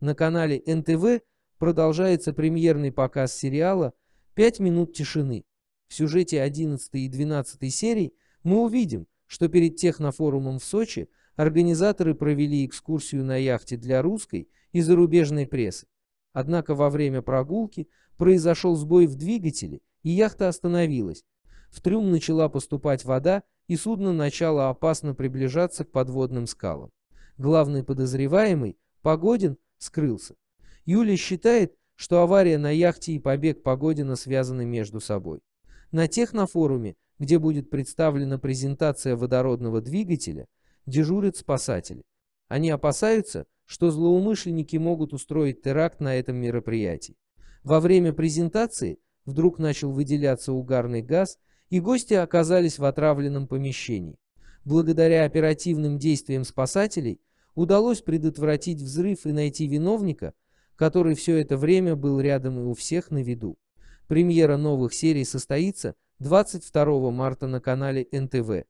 На канале НТВ продолжается премьерный показ сериала «Пять минут тишины». В сюжете 11 и 12 серий мы увидим, что перед технофорумом в Сочи организаторы провели экскурсию на яхте для русской и зарубежной прессы. Однако во время прогулки произошел сбой в двигателе, и яхта остановилась. В трюм начала поступать вода, и судно начало опасно приближаться к подводным скалам. Главный подозреваемый, Погодин, скрылся. Юлия считает, что авария на яхте и побег Погодина связаны между собой. На технофоруме, где будет представлена презентация водородного двигателя, дежурят спасатели. Они опасаются, что злоумышленники могут устроить теракт на этом мероприятии. Во время презентации вдруг начал выделяться угарный газ, и гости оказались в отравленном помещении. Благодаря оперативным действиям спасателей удалось предотвратить взрыв и найти виновника, который все это время был рядом и у всех на виду. Премьера новых серий состоится 22 марта на канале НТВ.